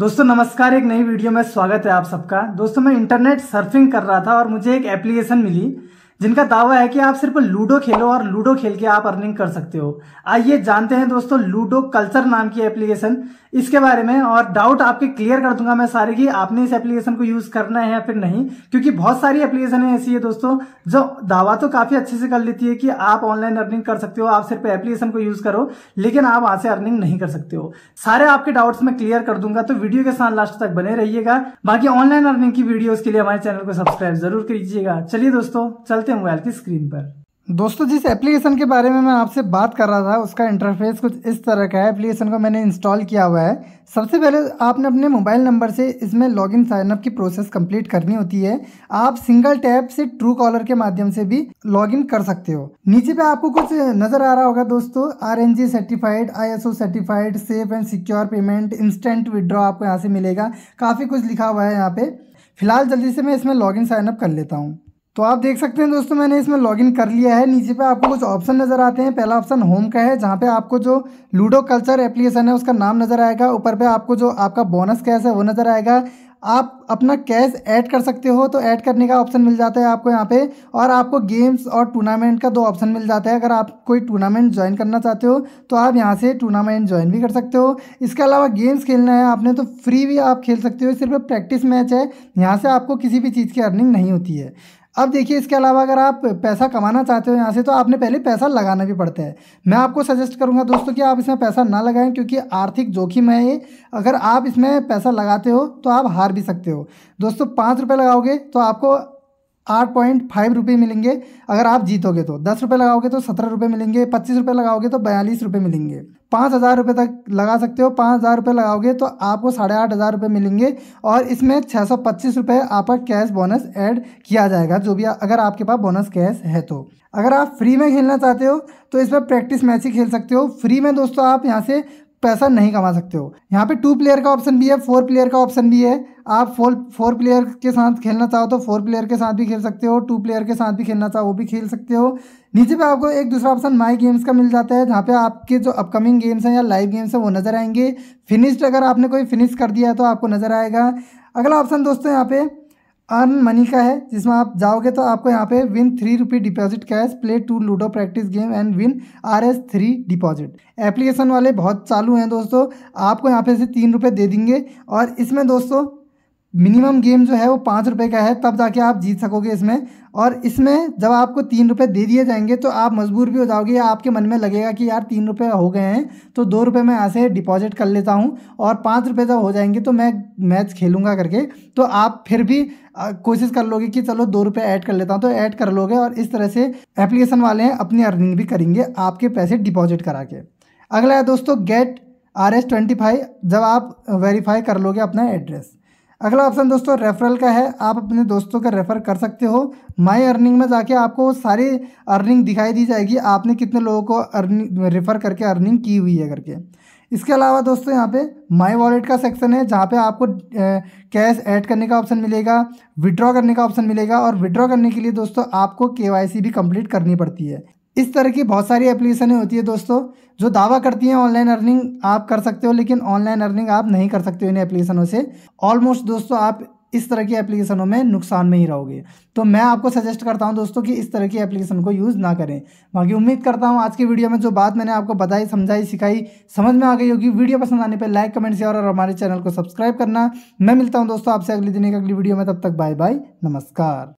दोस्तों नमस्कार एक नई वीडियो में स्वागत है आप सबका दोस्तों मैं इंटरनेट सर्फिंग कर रहा था और मुझे एक एप्लीकेशन मिली जिनका दावा है कि आप सिर्फ लूडो खेलो और लूडो खेल के आप अर्निंग कर सकते हो आइए जानते हैं दोस्तों लूडो कल्चर नाम की एप्लीकेशन इसके बारे में और डाउट आपके क्लियर कर दूंगा मैं सारे की आपने इस एप्लीकेशन को यूज करना है या फिर नहीं क्योंकि बहुत सारी एप्लीकेशन है ऐसी है दोस्तों जो दावा तो काफी अच्छे से कर लेती है कि आप ऑनलाइन अर्निंग कर सकते हो आप सिर्फ एप्लीकेशन को यूज करो लेकिन आप वहां से अर्निंग नहीं कर सकते हो सारे आपके डाउट्स मैं क्लियर कर दूंगा तो वीडियो के साथ लास्ट तक बने रहिएगा बाकी ऑनलाइन अर्निंग की वीडियो के लिए हमारे चैनल को सब्सक्राइब जरूर कीजिएगा चलिए दोस्तों चलते चलते हैं मोबाइल की स्क्रीन पर दोस्तों जिस एप्लीकेशन के बारे में मैं आपसे बात कर रहा था उसका इंटरफेस कुछ इस तरह का है एप्लीकेशन को मैंने इंस्टॉल किया हुआ है सबसे पहले आपने अपने मोबाइल नंबर से इसमें लॉगिन साइनअप की प्रोसेस कंप्लीट करनी होती है आप सिंगल टैप से ट्रू कॉलर के माध्यम से भी लॉगिन कर सकते हो नीचे पे आपको कुछ नजर आ रहा होगा दोस्तों R N G certified I S O certified safe and secure payment instant withdraw आपको यहाँ से मिलेगा काफ़ी कुछ लिखा हुआ है यहाँ पे फिलहाल जल्दी से मैं इसमें लॉगिन साइनअप कर लेता हूँ तो आप देख सकते हैं दोस्तों मैंने इसमें लॉगिन कर लिया है नीचे पे आपको कुछ ऑप्शन नज़र आते हैं पहला ऑप्शन होम का है जहाँ पे आपको जो लूडो कल्चर एप्लीकेशन है उसका नाम नज़र आएगा ऊपर पे आपको जो आपका बोनस कैश है वो नज़र आएगा आप अपना कैश ऐड कर सकते हो तो ऐड करने का ऑप्शन मिल जाता है आपको यहाँ पे और आपको गेम्स और टूर्नामेंट का दो ऑप्शन मिल जाता है अगर आप कोई टूर्नामेंट ज्वाइन करना चाहते हो तो आप यहाँ से टूर्नामेंट ज्वाइन भी कर सकते हो इसके अलावा गेम्स खेलना है आपने तो फ्री भी आप खेल सकते हो सिर्फ प्रैक्टिस मैच है यहाँ से आपको किसी भी चीज़ की अर्निंग नहीं होती है अब देखिए इसके अलावा अगर आप पैसा कमाना चाहते हो यहाँ से तो आपने पहले पैसा लगाना भी पड़ता है मैं आपको सजेस्ट करूँगा दोस्तों कि आप इसमें पैसा ना लगाएं क्योंकि आर्थिक जोखिम है ये अगर आप इसमें पैसा लगाते हो तो आप हार भी सकते हो दोस्तों पाँच रुपये लगाओगे तो आपको आठ पॉइंट फाइव रुपये मिलेंगे अगर आप जीतोगे तो दस रुपये लगाओगे तो सत्रह रुपये मिलेंगे पच्चीस रुपये लगाओगे तो बयालीस रुपये मिलेंगे पाँच हज़ार रुपये तक लगा सकते हो पाँच हज़ार रुपये लगाओगे तो आपको साढ़े आठ हज़ार रुपये मिलेंगे और इसमें छः सौ पच्चीस रुपये आपका कैश बोनस ऐड किया जाएगा जो भी अगर आपके पास बोनस कैश है तो अगर आप फ्री में खेलना चाहते हो तो इसमें प्रैक्टिस मैच ही खेल सकते हो फ्री में दोस्तों आप यहाँ से पैसा नहीं कमा सकते हो यहाँ पे टू प्लेयर का ऑप्शन भी है फोर प्लेयर का ऑप्शन भी है आप फोर फोर प्लेयर के साथ खेलना चाहो तो फोर प्लेयर के साथ भी खेल सकते हो टू प्लेयर के साथ भी खेलना चाहो वो भी खेल सकते हो नीचे पे आपको एक दूसरा ऑप्शन माई गेम्स का मिल जाता है जहाँ पे आपके जो अपकमिंग गेम्स हैं या लाइव गेम्स हैं वो नज़र आएंगे फिनिश्ड अगर आपने कोई फिनिश कर दिया है तो आपको नज़र आएगा अगला ऑप्शन दोस्तों यहाँ पे अर्न मनी का है जिसमें आप जाओगे तो आपको यहाँ पे win three rupee deposit cash play to ludo practice game and win R S three deposit application वाले बहुत चालू हैं दोस्तों आपको यहाँ पे से तीन रुपये दे देंगे और इसमें दोस्तों मिनिमम गेम जो है वो पाँच रुपये का है तब जाके आप जीत सकोगे इसमें और इसमें जब आपको तीन रुपये दे दिए जाएंगे तो आप मजबूर भी हो जाओगे या आपके मन में लगेगा कि यार तीन रुपये हो गए हैं तो दो रुपये मैं यहाँ से डिपॉजिट कर लेता हूँ और पाँच रुपये जब हो जाएंगे तो मैं मैच खेलूँगा करके तो आप फिर भी कोशिश कर लोगे कि चलो दो रुपये ऐड कर लेता हूँ तो ऐड कर लोगे और इस तरह से एप्लीकेशन वाले हैं अपनी अर्निंग भी करेंगे आपके पैसे डिपॉजिट करा के अगला है दोस्तों get R S twenty five जब आप वेरीफाई कर लोगे अपना एड्रेस अगला ऑप्शन दोस्तों रेफरल का है आप अपने दोस्तों का रेफ़र कर सकते हो माई अर्निंग में जाके आपको सारी अर्निंग दिखाई दी जाएगी आपने कितने लोगों को अर्निंग रेफ़र करके अर्निंग की हुई है करके इसके अलावा दोस्तों यहाँ पे माई वॉलेट का सेक्शन है जहाँ पे आपको कैश ऐड करने का ऑप्शन मिलेगा विड्रॉ करने का ऑप्शन मिलेगा और विड्रॉ करने के लिए दोस्तों आपको के भी कंप्लीट करनी पड़ती है इस तरह की बहुत सारी एप्लीकेशनें होती है दोस्तों जो दावा करती हैं ऑनलाइन अर्निंग आप कर सकते हो लेकिन ऑनलाइन अर्निंग आप नहीं कर सकते हो इन एप्लीकेशनों से ऑलमोस्ट दोस्तों आप इस तरह की एप्लीकेशनों में नुकसान में ही रहोगे तो मैं आपको सजेस्ट करता हूं दोस्तों कि इस तरह की एप्लीकेशन को यूज़ ना करें बाकी उम्मीद करता हूं आज की वीडियो में जो बात मैंने आपको बताई समझाई सिखाई समझ में आ गई होगी वीडियो पसंद आने पर लाइक कमेंट शेयर और हमारे चैनल को सब्सक्राइब करना मैं मिलता हूँ दोस्तों आपसे अगले दिन एक अगली वीडियो में तब तक बाय बाय नमस्कार